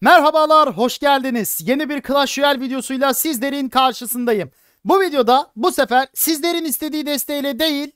Merhabalar, hoş geldiniz. Yeni bir Clash Royale videosuyla sizlerin karşısındayım. Bu videoda bu sefer sizlerin istediği desteğiyle değil,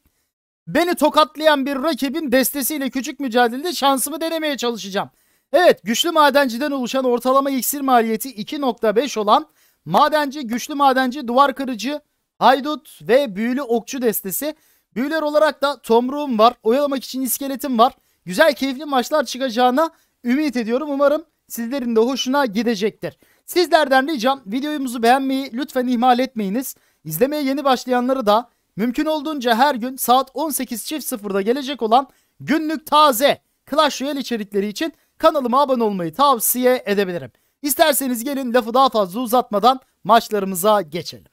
beni tokatlayan bir rakibin destesiyle küçük mücadelede şansımı denemeye çalışacağım. Evet, güçlü madenciden oluşan ortalama iksir maliyeti 2.5 olan madenci, güçlü madenci, duvar kırıcı, haydut ve büyülü okçu destesi. Büyüler olarak da tomruğum var, oyalamak için iskeletim var. Güzel keyifli maçlar çıkacağına ümit ediyorum. Umarım sizlerin de hoşuna gidecektir. Sizlerden ricam videomuzu beğenmeyi lütfen ihmal etmeyiniz. İzlemeye yeni başlayanları da mümkün olduğunca her gün saat 18.00'da gelecek olan günlük taze Clash Royale içerikleri için kanalıma abone olmayı tavsiye edebilirim. İsterseniz gelin lafı daha fazla uzatmadan maçlarımıza geçelim.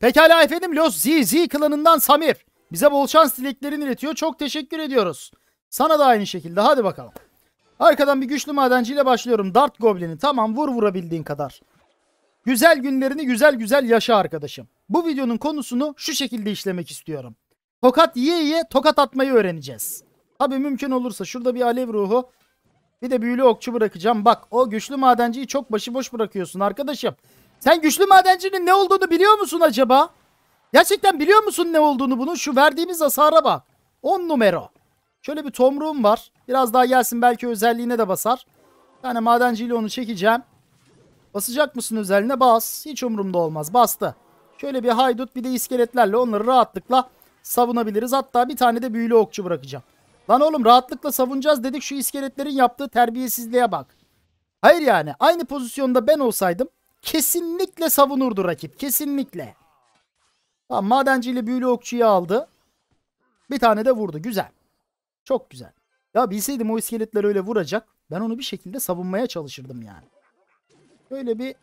Pekala efendim Los ZZ klanından Samir bize bol şans dileklerini iletiyor. Çok teşekkür ediyoruz. Sana da aynı şekilde hadi bakalım. Arkadan bir güçlü madenciyle başlıyorum. Dart Goblin'i tamam vur vurabildiğin kadar. Güzel günlerini güzel güzel yaşa arkadaşım. Bu videonun konusunu şu şekilde işlemek istiyorum. Tokat yiye yiye tokat atmayı öğreneceğiz. Tabi mümkün olursa şurada bir alev ruhu. Bir de büyülü okçu bırakacağım. Bak o güçlü madenciyi çok başıboş bırakıyorsun arkadaşım. Sen güçlü madencinin ne olduğunu biliyor musun acaba? Gerçekten biliyor musun ne olduğunu bunun? Şu verdiğimiz hasara bak. 10 numara. Şöyle bir tomruğum var. Biraz daha gelsin belki özelliğine de basar. Yani madenciyle onu çekeceğim. Basacak mısın özelliğine? Bas. Hiç umurumda olmaz. Bastı. Şöyle bir haydut bir de iskeletlerle onları rahatlıkla savunabiliriz. Hatta bir tane de büyülü okçu bırakacağım. Lan oğlum rahatlıkla savunacağız dedik şu iskeletlerin yaptığı terbiyesizliğe bak. Hayır yani aynı pozisyonda ben olsaydım kesinlikle savunurdu rakip. Kesinlikle. Tamam madenciyle büyülü okçuyu aldı. Bir tane de vurdu. Güzel. Çok güzel. Ya bilseydim o iskeletler öyle vuracak. Ben onu bir şekilde savunmaya çalışırdım yani. Böyle bir...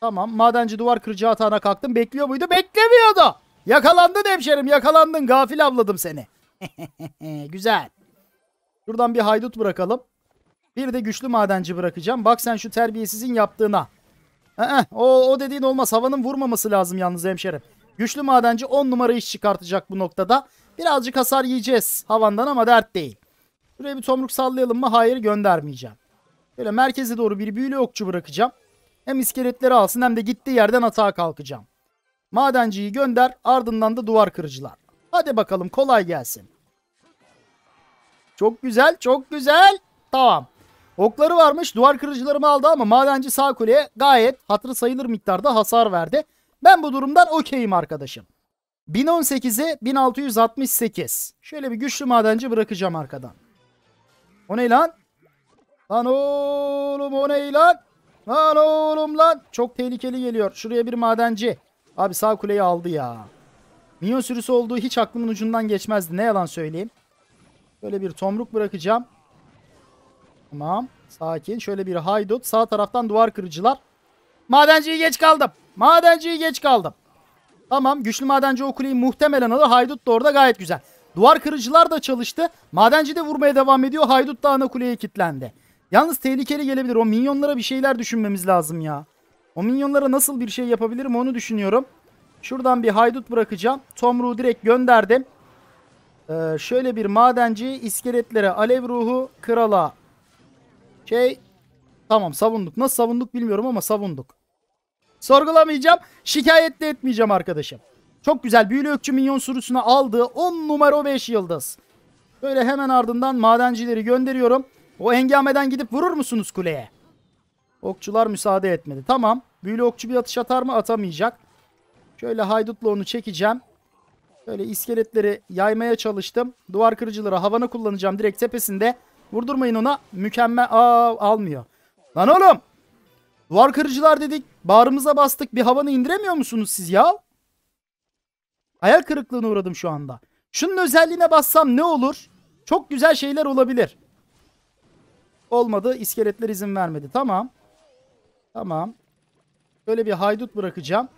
Tamam. Madenci duvar kırıcı atağına kalktım. Bekliyor muydu? Beklemiyordu. Yakalandın hemşerim. Yakalandın. Gafil avladım seni. güzel. Şuradan bir haydut bırakalım. Bir de güçlü madenci bırakacağım. Bak sen şu terbiyesizin yaptığına. Ee, o, o dediğin olmaz. Havanın vurmaması lazım yalnız hemşerim. Güçlü madenci 10 numara iş çıkartacak bu noktada. Birazcık hasar yiyeceğiz havandan ama dert değil. Buraya bir tomruk sallayalım mı? Hayır göndermeyeceğim. Böyle merkeze doğru bir büyülü okçu bırakacağım. Hem iskeletleri alsın hem de gittiği yerden atağa kalkacağım. Madenciyi gönder ardından da duvar kırıcılar. Hadi bakalım kolay gelsin. Çok güzel çok güzel. Tamam. Okları varmış duvar kırıcılarımı aldı ama madenci sağ kuleye gayet hatırı sayılır miktarda hasar verdi. Ben bu durumdan okeyim arkadaşım. 1018'e 1668. Şöyle bir güçlü madenci bırakacağım arkadan. O ne lan? Lan oğlum o ne lan? Lan oğlum lan. Çok tehlikeli geliyor. Şuraya bir madenci. Abi sağ kuleyi aldı ya. Minyon sürüsü olduğu hiç aklımın ucundan geçmezdi. Ne yalan söyleyeyim. Böyle bir tomruk bırakacağım. Tamam. Sakin. Şöyle bir haydut. Sağ taraftan duvar kırıcılar. Madenciyi geç kaldım. Madenciyi geç kaldım. Tamam güçlü madenci o kuleyi muhtemelen alır. Haydut da orada gayet güzel. Duvar kırıcılar da çalıştı. Madenci de vurmaya devam ediyor. Haydut da ana kuleye kilitlendi. Yalnız tehlikeli gelebilir. O minyonlara bir şeyler düşünmemiz lazım ya. O minyonlara nasıl bir şey yapabilirim onu düşünüyorum. Şuradan bir haydut bırakacağım. Tomruğu direkt gönderdim. Ee, şöyle bir madenci iskeletlere alev ruhu krala. Şey tamam savunduk. Nasıl savunduk bilmiyorum ama savunduk. Sorgulamayacağım. Şikayet de etmeyeceğim arkadaşım. Çok güzel. Büyülü Ökçü Minyon sürüsüne aldı. 10 numara 5 yıldız. Böyle hemen ardından madencileri gönderiyorum. O engameden gidip vurur musunuz kuleye? Okçular müsaade etmedi. Tamam. Büyülü okçu bir atış atar mı? Atamayacak. Şöyle haydutla onu çekeceğim. Böyle iskeletleri yaymaya çalıştım. Duvar kırıcılara havanı kullanacağım direkt tepesinde. Vurdurmayın ona. Mükemmel. Aa almıyor. Lan oğlum. Duvar kırıcılar dedik. Bağrımıza bastık. Bir havanı indiremiyor musunuz siz ya? Hayal kırıklığına uğradım şu anda. Şunun özelliğine bassam ne olur? Çok güzel şeyler olabilir. Olmadı. İskeletler izin vermedi. Tamam. Tamam. Böyle bir haydut bırakacağım.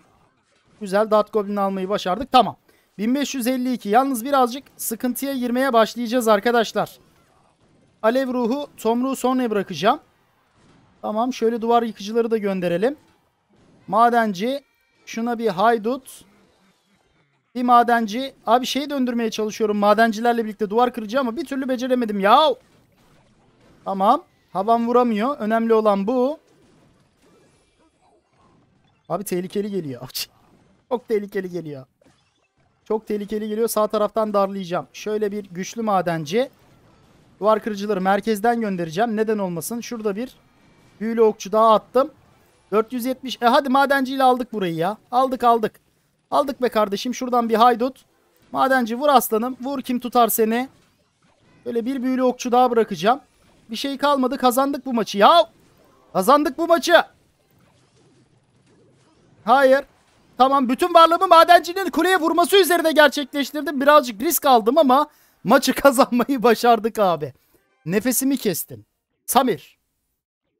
Güzel. Dart Goblin almayı başardık. Tamam. 1552. Yalnız birazcık sıkıntıya girmeye başlayacağız arkadaşlar. Alev ruhu Tomruğu sonra bırakacağım. Tamam şöyle duvar yıkıcıları da gönderelim. Madenci. Şuna bir haydut. Bir madenci. Abi şeyi döndürmeye çalışıyorum. Madencilerle birlikte duvar kırıcı ama bir türlü beceremedim ya. Tamam. Havan vuramıyor. Önemli olan bu. Abi tehlikeli geliyor. Çok tehlikeli geliyor. Çok tehlikeli geliyor. Sağ taraftan darlayacağım. Şöyle bir güçlü madenci. Duvar kırıcıları merkezden göndereceğim. Neden olmasın? Şurada bir Büyülü okçu daha attım. 470. E hadi madenciyle aldık burayı ya. Aldık aldık. Aldık be kardeşim. Şuradan bir haydut. Madenci vur aslanım. Vur kim tutar seni. Böyle bir büyülü okçu daha bırakacağım. Bir şey kalmadı. Kazandık bu maçı ya. Kazandık bu maçı. Hayır. Tamam bütün varlığımı madencinin kuleye vurması üzerine gerçekleştirdim. Birazcık risk aldım ama maçı kazanmayı başardık abi. Nefesimi kestim. Samir.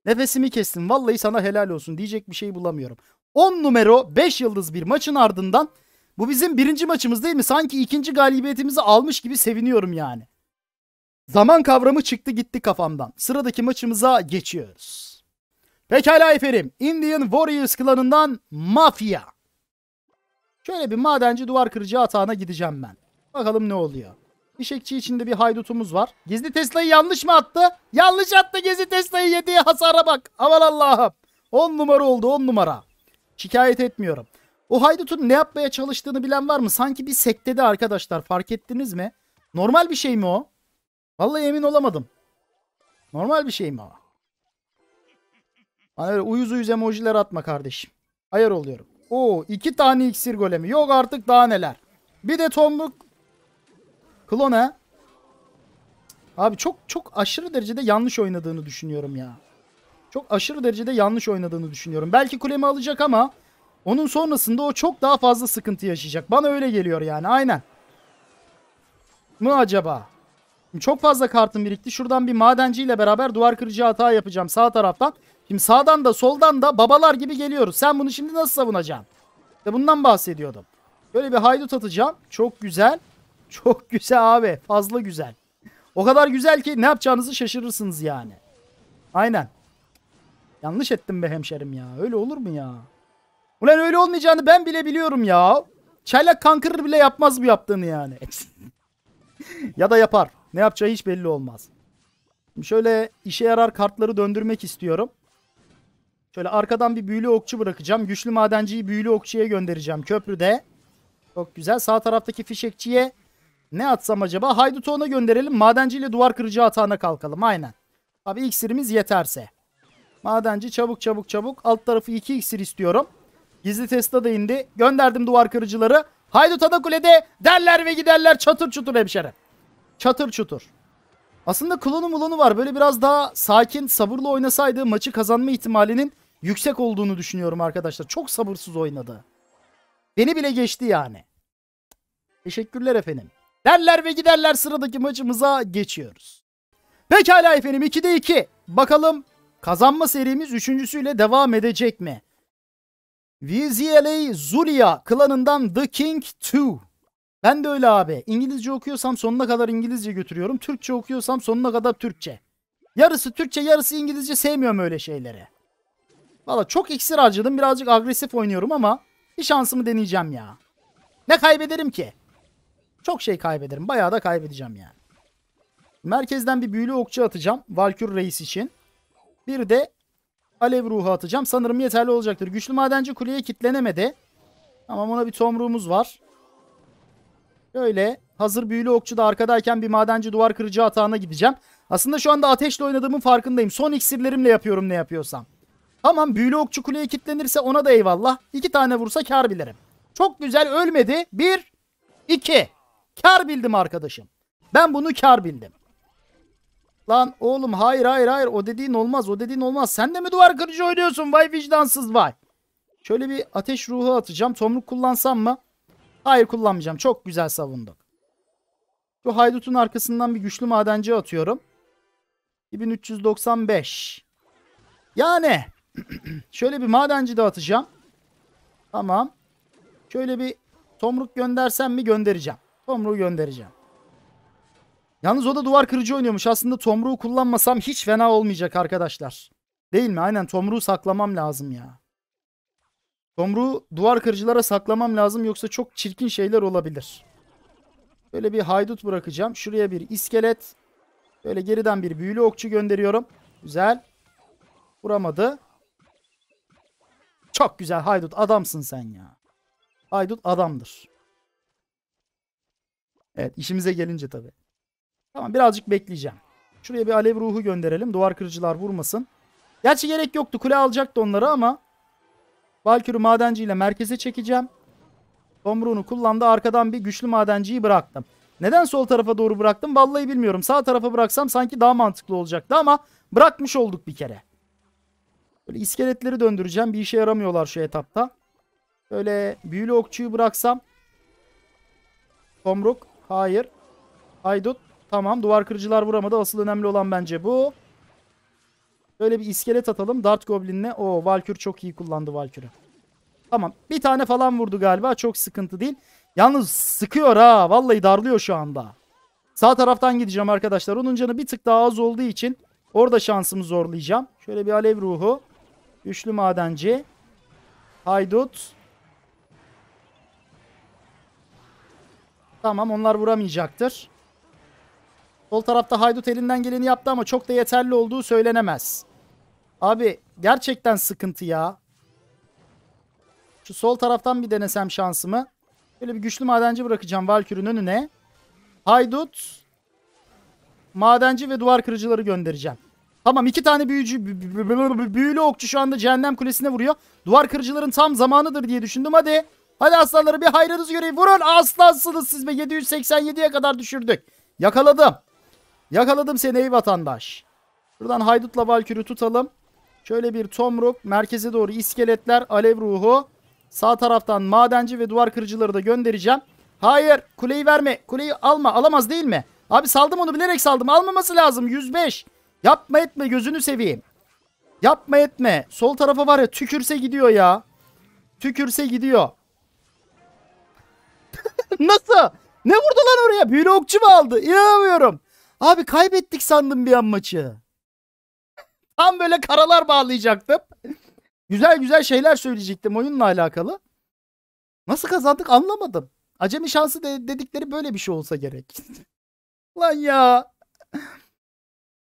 Nefesimi kestim. Vallahi sana helal olsun diyecek bir şey bulamıyorum. 10 numero 5 yıldız bir maçın ardından bu bizim birinci maçımız değil mi? Sanki ikinci galibiyetimizi almış gibi seviniyorum yani. Zaman kavramı çıktı gitti kafamdan. Sıradaki maçımıza geçiyoruz. Pekala efendim. Indian Warriors klanından Mafya. Şöyle bir madenci duvar kırıcı atağına gideceğim ben. Bakalım ne oluyor. Fişekçi içinde bir haydutumuz var. Gizli Tesla'yı yanlış mı attı? Yanlış attı Gizli Tesla'yı yediği hasara bak. Aman Allah'ım. 10 numara oldu 10 numara. Şikayet etmiyorum. O haydutun ne yapmaya çalıştığını bilen var mı? Sanki bir sektede arkadaşlar fark ettiniz mi? Normal bir şey mi o? Vallahi emin olamadım. Normal bir şey mi o? Bana öyle uyuz uyuz emojiler atma kardeşim. Ayar oluyorum. Oo iki tane iksir golemi. Yok artık daha neler. Bir de tomruk Klona. Abi çok çok aşırı derecede yanlış oynadığını düşünüyorum ya. Çok aşırı derecede yanlış oynadığını düşünüyorum. Belki kulemi alacak ama onun sonrasında o çok daha fazla sıkıntı yaşayacak. Bana öyle geliyor yani aynen. Mı acaba? Çok fazla kartım birikti. Şuradan bir madenciyle beraber duvar kırıcı hata yapacağım sağ taraftan. Şimdi sağdan da soldan da babalar gibi geliyoruz. Sen bunu şimdi nasıl savunacaksın? İşte bundan bahsediyordum. Böyle bir haydut atacağım. Çok güzel. Çok güzel abi. Fazla güzel. O kadar güzel ki ne yapacağınızı şaşırırsınız yani. Aynen. Yanlış ettim be hemşerim ya. Öyle olur mu ya? Ulan öyle olmayacağını ben bile biliyorum ya. Çaylak kankırır bile yapmaz bu yaptığını yani. ya da yapar. Ne yapacağı hiç belli olmaz. Şimdi şöyle işe yarar kartları döndürmek istiyorum. Şöyle arkadan bir büyülü okçu bırakacağım. Güçlü madenciyi büyülü okçuya göndereceğim köprüde. Çok güzel. Sağ taraftaki fişekçiye ne atsam acaba? Haydutu ona gönderelim. Madenciyle duvar kırıcı atağına kalkalım. Aynen. Abi iksirimiz yeterse. Madenci çabuk çabuk çabuk. Alt tarafı 2 iksir istiyorum. Gizli Tesla da indi. Gönderdim duvar kırıcıları. Haydut kulede derler ve giderler çatır çutur hemşerim. Çatır çutur. Aslında klonu mulonu var. Böyle biraz daha sakin, sabırlı oynasaydı maçı kazanma ihtimalinin yüksek olduğunu düşünüyorum arkadaşlar. Çok sabırsız oynadı. Beni bile geçti yani. Teşekkürler efendim derler ve giderler sıradaki maçımıza geçiyoruz. Pekala efendim 2'de 2. Bakalım kazanma serimiz üçüncüsüyle devam edecek mi? VZLA Zulia klanından The King 2. Ben de öyle abi. İngilizce okuyorsam sonuna kadar İngilizce götürüyorum. Türkçe okuyorsam sonuna kadar Türkçe. Yarısı Türkçe yarısı İngilizce sevmiyorum öyle şeyleri. Valla çok iksir harcadım. Birazcık agresif oynuyorum ama bir şansımı deneyeceğim ya. Ne kaybederim ki? Çok şey kaybederim. Bayağı da kaybedeceğim yani. Merkezden bir büyülü okçu atacağım. Valkür Reis için. Bir de Alev ruhu atacağım. Sanırım yeterli olacaktır. Güçlü madenci kuleye kitlenemedi. Ama ona bir tomruğumuz var. Böyle hazır büyülü okçu da arkadayken bir madenci duvar kırıcı atağına gideceğim. Aslında şu anda ateşle oynadığımın farkındayım. Son iksirlerimle yapıyorum ne yapıyorsam. Tamam büyülü okçu kuleye kitlenirse ona da eyvallah. İki tane vursa kar bilirim. Çok güzel ölmedi. Bir, iki. Kar bildim arkadaşım. Ben bunu kar bildim. Lan oğlum hayır hayır hayır o dediğin olmaz o dediğin olmaz. Sen de mi duvar kırıcı oynuyorsun vay vicdansız vay. Şöyle bir ateş ruhu atacağım. Tomruk kullansam mı? Hayır kullanmayacağım. Çok güzel savunduk. Şu haydutun arkasından bir güçlü madenci atıyorum. 1395. Yani şöyle bir madenci de atacağım. Tamam. Şöyle bir tomruk göndersem mi göndereceğim. Tomruğu göndereceğim. Yalnız o da duvar kırıcı oynuyormuş. Aslında tomruğu kullanmasam hiç fena olmayacak arkadaşlar. Değil mi? Aynen tomruğu saklamam lazım ya. Tomruğu duvar kırıcılara saklamam lazım. Yoksa çok çirkin şeyler olabilir. Böyle bir haydut bırakacağım. Şuraya bir iskelet. Böyle geriden bir büyülü okçu gönderiyorum. Güzel. Vuramadı. Çok güzel haydut adamsın sen ya. Haydut adamdır. Evet işimize gelince tabii. Tamam birazcık bekleyeceğim. Şuraya bir alev ruhu gönderelim. Duvar kırıcılar vurmasın. Gerçi gerek yoktu. Kule alacaktı onları ama Valkür'ü madenciyle merkeze çekeceğim. Tomruğunu kullandı. Arkadan bir güçlü madenciyi bıraktım. Neden sol tarafa doğru bıraktım? Vallahi bilmiyorum. Sağ tarafa bıraksam sanki daha mantıklı olacaktı ama bırakmış olduk bir kere. Böyle iskeletleri döndüreceğim. Bir işe yaramıyorlar şu etapta. Böyle büyülü okçuyu bıraksam Tomruk Hayır. Haydut. Tamam duvar kırıcılar vuramadı. Asıl önemli olan bence bu. Böyle bir iskelet atalım. Dart Goblin'le. O Valkür çok iyi kullandı Valkür'ü. Tamam. Bir tane falan vurdu galiba. Çok sıkıntı değil. Yalnız sıkıyor ha. Vallahi darlıyor şu anda. Sağ taraftan gideceğim arkadaşlar. Onun canı bir tık daha az olduğu için orada şansımı zorlayacağım. Şöyle bir alev ruhu. Üçlü madenci. Haydut. Tamam onlar vuramayacaktır. Sol tarafta Haydut elinden geleni yaptı ama çok da yeterli olduğu söylenemez. Abi gerçekten sıkıntı ya. Şu sol taraftan bir denesem şansımı. Böyle bir güçlü madenci bırakacağım Valkür'ün önüne. Haydut. Madenci ve duvar kırıcıları göndereceğim. Tamam iki tane büyücü, büyülü okçu şu anda cehennem kulesine vuruyor. Duvar kırıcıların tam zamanıdır diye düşündüm. Hadi. Hadi aslanları bir hayrınızı göreyim. Vurun aslansınız siz be. 787'ye kadar düşürdük. Yakaladım. Yakaladım seni ey vatandaş. Buradan haydutla valkürü tutalım. Şöyle bir tomruk. Merkeze doğru iskeletler. Alev ruhu. Sağ taraftan madenci ve duvar kırıcıları da göndereceğim. Hayır kuleyi verme. Kuleyi alma. Alamaz değil mi? Abi saldım onu bilerek saldım. Almaması lazım. 105. Yapma etme gözünü seveyim. Yapma etme. Sol tarafa var ya tükürse gidiyor ya. Tükürse gidiyor. Nasıl? Ne vurdu lan oraya? Büyülü okçu mu aldı? İnanamıyorum. Abi kaybettik sandım bir an maçı. Tam böyle karalar bağlayacaktım. güzel güzel şeyler söyleyecektim oyunla alakalı. Nasıl kazandık anlamadım. Acemi şansı de dedikleri böyle bir şey olsa gerek. lan ya.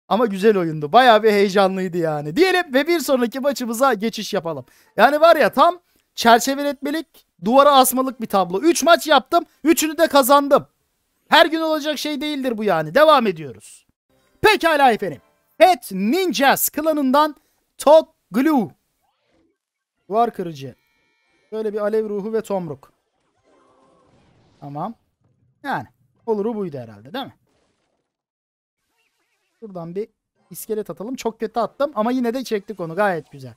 Ama güzel oyundu. Bayağı bir heyecanlıydı yani. Diyelim ve bir sonraki maçımıza geçiş yapalım. Yani var ya tam çerçeveletmelik, duvara asmalık bir tablo. 3 maç yaptım, 3'ünü de kazandım. Her gün olacak şey değildir bu yani. Devam ediyoruz. Pekala efendim. Pet Ninjas klanından Top Glue. Duvar kırıcı. Böyle bir alev ruhu ve tomruk. Tamam. Yani oluru buydu herhalde değil mi? Buradan bir iskelet atalım. Çok kötü attım ama yine de çektik onu. Gayet güzel.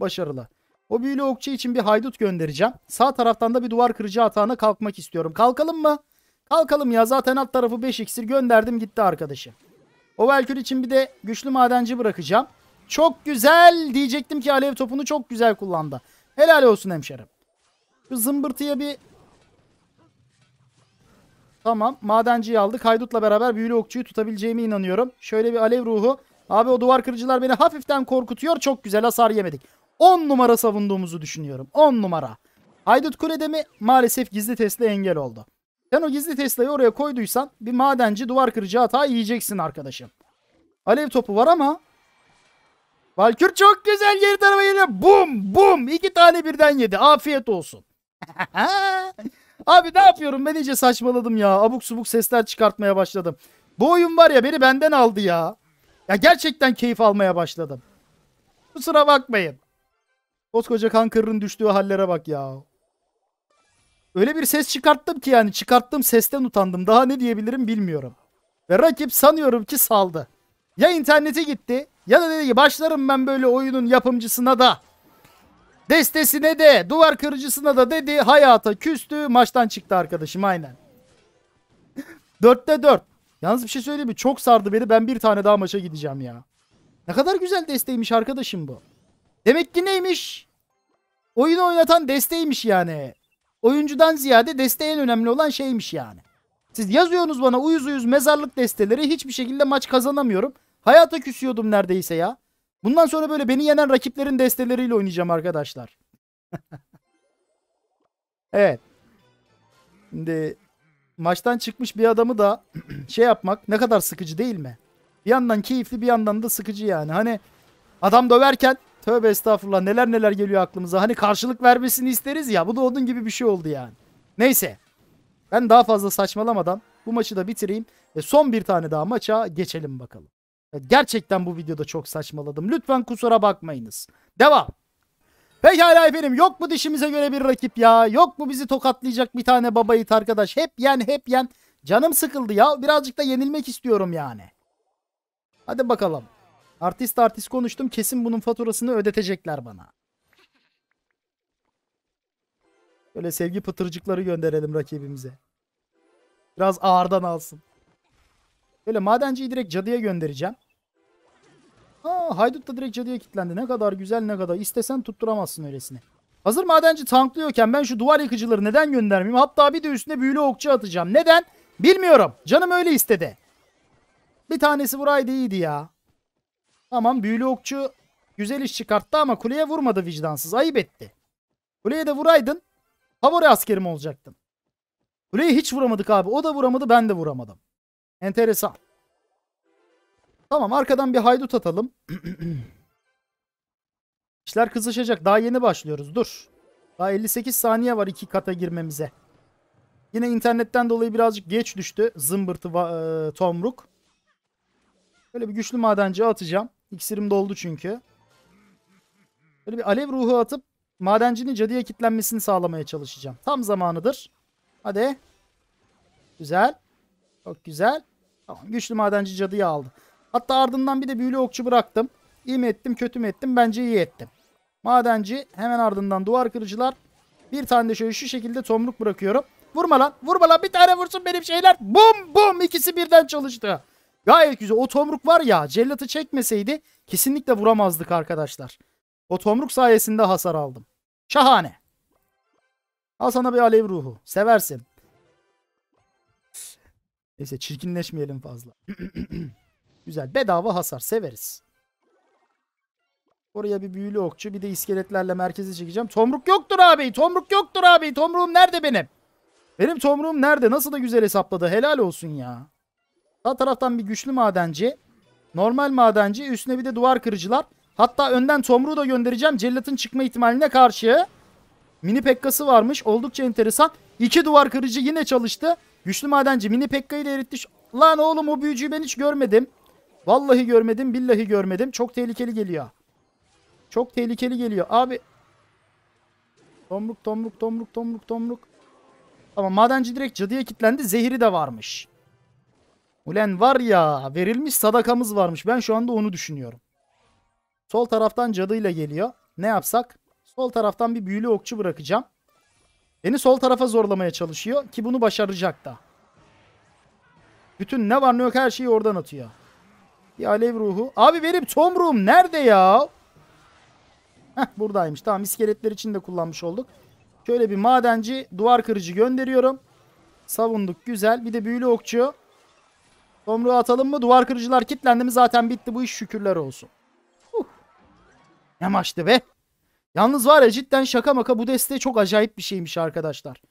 Başarılı. O büyülü okçu için bir haydut göndereceğim. Sağ taraftan da bir duvar kırıcı atağına kalkmak istiyorum. Kalkalım mı? Kalkalım ya zaten alt tarafı 5 iksir gönderdim gitti arkadaşı. O Valkür için bir de güçlü madenci bırakacağım. Çok güzel diyecektim ki alev topunu çok güzel kullandı. Helal olsun hemşerim. Şu zımbırtıya bir... Tamam madenciyi aldık. Haydut'la beraber büyülü okçuyu tutabileceğime inanıyorum. Şöyle bir alev ruhu. Abi o duvar kırıcılar beni hafiften korkutuyor. Çok güzel hasar yemedik. 10 numara savunduğumuzu düşünüyorum. 10 numara. Aydut Kule'de mi maalesef gizli testle engel oldu. Sen o gizli Tesla'yı oraya koyduysan bir madenci duvar kırıcı hata yiyeceksin arkadaşım. Alev topu var ama Valkür çok güzel geri tarafa geliyor. Bum bum. iki tane birden yedi. Afiyet olsun. Abi ne yapıyorum ben iyice saçmaladım ya. Abuk subuk sesler çıkartmaya başladım. Bu oyun var ya beni benden aldı ya. Ya gerçekten keyif almaya başladım. Kusura bakmayın. Koskoca kankırın düştüğü hallere bak ya. Öyle bir ses çıkarttım ki yani çıkarttım sesten utandım. Daha ne diyebilirim bilmiyorum. Ve rakip sanıyorum ki saldı. Ya internete gitti ya da dedi ki başlarım ben böyle oyunun yapımcısına da. Destesine de duvar kırıcısına da dedi hayata küstü maçtan çıktı arkadaşım aynen. Dörtte dört. Yalnız bir şey söyleyeyim mi? Çok sardı beni. Ben bir tane daha maça gideceğim ya. Ne kadar güzel desteğiymiş arkadaşım bu. Demek ki neymiş? Oyun oynatan desteğiymiş yani. Oyuncudan ziyade desteğe önemli olan şeymiş yani. Siz yazıyorsunuz bana uyuz uyuz mezarlık desteleri hiçbir şekilde maç kazanamıyorum. Hayata küsüyordum neredeyse ya. Bundan sonra böyle beni yenen rakiplerin desteleriyle oynayacağım arkadaşlar. evet. Şimdi maçtan çıkmış bir adamı da şey yapmak ne kadar sıkıcı değil mi? Bir yandan keyifli bir yandan da sıkıcı yani. Hani adam döverken Tövbe estağfurullah neler neler geliyor aklımıza. Hani karşılık vermesini isteriz ya. Bu da onun gibi bir şey oldu yani. Neyse. Ben daha fazla saçmalamadan bu maçı da bitireyim. Ve son bir tane daha maça geçelim bakalım. Gerçekten bu videoda çok saçmaladım. Lütfen kusura bakmayınız. Devam. Pekala efendim yok mu dişimize göre bir rakip ya? Yok mu bizi tokatlayacak bir tane babayit arkadaş? Hep yen hep yen. Canım sıkıldı ya. Birazcık da yenilmek istiyorum yani. Hadi bakalım. Artist artist konuştum kesin bunun faturasını ödetecekler bana. Böyle sevgi pıtırcıkları gönderelim rakibimize. Biraz ağırdan alsın. Böyle madenciyi direkt cadıya göndereceğim. Aa, haydut da direkt cadıya kilitlendi. Ne kadar güzel ne kadar. İstesen tutturamazsın öylesine. Hazır madenci tanklıyorken ben şu duvar yıkıcıları neden göndermeyeyim? Hatta bir de üstüne büyülü okçu atacağım. Neden? Bilmiyorum. Canım öyle istedi. Bir tanesi buraydı iyiydi ya. Tamam büyülü okçu güzel iş çıkarttı ama kuleye vurmadı vicdansız. Ayıp etti. Kuleye de vuraydın favori askerim olacaktın. Kuleye hiç vuramadık abi. O da vuramadı ben de vuramadım. Enteresan. Tamam arkadan bir haydut atalım. İşler kızışacak. Daha yeni başlıyoruz. Dur. Daha 58 saniye var iki kata girmemize. Yine internetten dolayı birazcık geç düştü. Zımbırtı e, tomruk. Böyle bir güçlü madenci atacağım. İksirim doldu çünkü. Böyle bir alev ruhu atıp madencinin cadıya kitlenmesini sağlamaya çalışacağım. Tam zamanıdır. Hadi. Güzel. Çok güzel. Tamam. Güçlü madenci cadıyı aldı. Hatta ardından bir de büyülü okçu bıraktım. İyi mi ettim kötü mü ettim bence iyi ettim. Madenci hemen ardından duvar kırıcılar. Bir tane de şöyle şu şekilde tomruk bırakıyorum. Vurma lan vurma lan bir tane vursun benim şeyler. Bum bum ikisi birden çalıştı. Gayet güzel. O tomruk var ya cellatı çekmeseydi kesinlikle vuramazdık arkadaşlar. O tomruk sayesinde hasar aldım. Şahane. Al sana bir alev ruhu. Seversin. Neyse çirkinleşmeyelim fazla. güzel. Bedava hasar. Severiz. Oraya bir büyülü okçu bir de iskeletlerle merkeze çekeceğim. Tomruk yoktur abi. Tomruk yoktur abi. Tomruğum nerede benim? Benim tomruğum nerede? Nasıl da güzel hesapladı. Helal olsun ya. Sağ taraftan bir güçlü madenci. Normal madenci. Üstüne bir de duvar kırıcılar. Hatta önden tomruğu da göndereceğim. Cellat'ın çıkma ihtimaline karşı. Mini pekkası varmış. Oldukça enteresan. İki duvar kırıcı yine çalıştı. Güçlü madenci mini pekkayı da eritti. Lan oğlum o büyücüyü ben hiç görmedim. Vallahi görmedim. Billahi görmedim. Çok tehlikeli geliyor. Çok tehlikeli geliyor. Abi. Tomruk tomruk tomruk tomruk tomruk. Ama madenci direkt cadıya kilitlendi. Zehri de varmış. Ulen var ya verilmiş sadakamız varmış. Ben şu anda onu düşünüyorum. Sol taraftan cadıyla geliyor. Ne yapsak? Sol taraftan bir büyülü okçu bırakacağım. Beni sol tarafa zorlamaya çalışıyor ki bunu başaracak da. Bütün ne var ne yok her şeyi oradan atıyor. Bir alev ruhu. Abi benim tomruğum nerede ya? Heh buradaymış. Tamam iskeletler için de kullanmış olduk. Şöyle bir madenci duvar kırıcı gönderiyorum. Savunduk güzel. Bir de büyülü okçu. Tomruğu atalım mı? Duvar kırıcılar kilitlendi mi? Zaten bitti bu iş şükürler olsun. Uh. Ne maçtı be. Yalnız var ya cidden şaka maka bu deste çok acayip bir şeymiş arkadaşlar.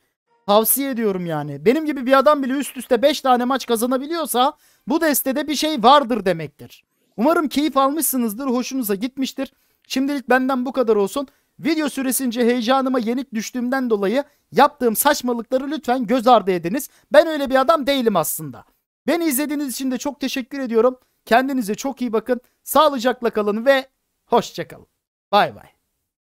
Tavsiye ediyorum yani. Benim gibi bir adam bile üst üste 5 tane maç kazanabiliyorsa bu destede bir şey vardır demektir. Umarım keyif almışsınızdır, hoşunuza gitmiştir. Şimdilik benden bu kadar olsun. Video süresince heyecanıma yenik düştüğümden dolayı yaptığım saçmalıkları lütfen göz ardı ediniz. Ben öyle bir adam değilim aslında. Beni izlediğiniz için de çok teşekkür ediyorum. Kendinize çok iyi bakın. Sağlıcakla kalın ve hoşçakalın. Bay bay.